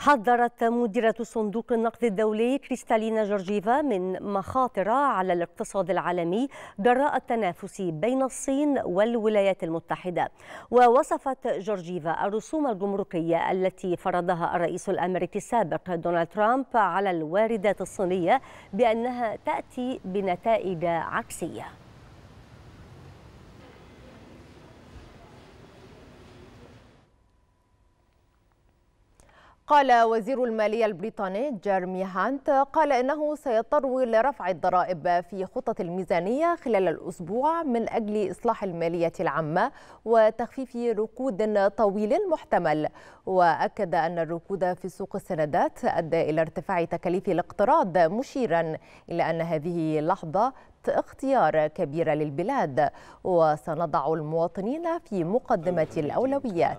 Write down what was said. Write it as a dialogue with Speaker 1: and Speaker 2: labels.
Speaker 1: حذرت مديرة صندوق النقد الدولي كريستالينا جورجيفا من مخاطر على الاقتصاد العالمي جراء التنافس بين الصين والولايات المتحدة ووصفت جورجيفا الرسوم الجمركية التي فرضها الرئيس الأمريكي السابق دونالد ترامب على الواردات الصينية بأنها تأتي بنتائج عكسية
Speaker 2: قال وزير المالية البريطاني جيرمي هانت قال إنه سيضطر لرفع الضرائب في خطط الميزانية خلال الأسبوع من أجل إصلاح المالية العامة وتخفيف ركود طويل محتمل وأكد أن الركود في سوق السندات أدى إلى ارتفاع تكاليف الاقتراض مشيرا إلى أن هذه لحظة اختيار كبيرة للبلاد وسنضع المواطنين في مقدمة الأولويات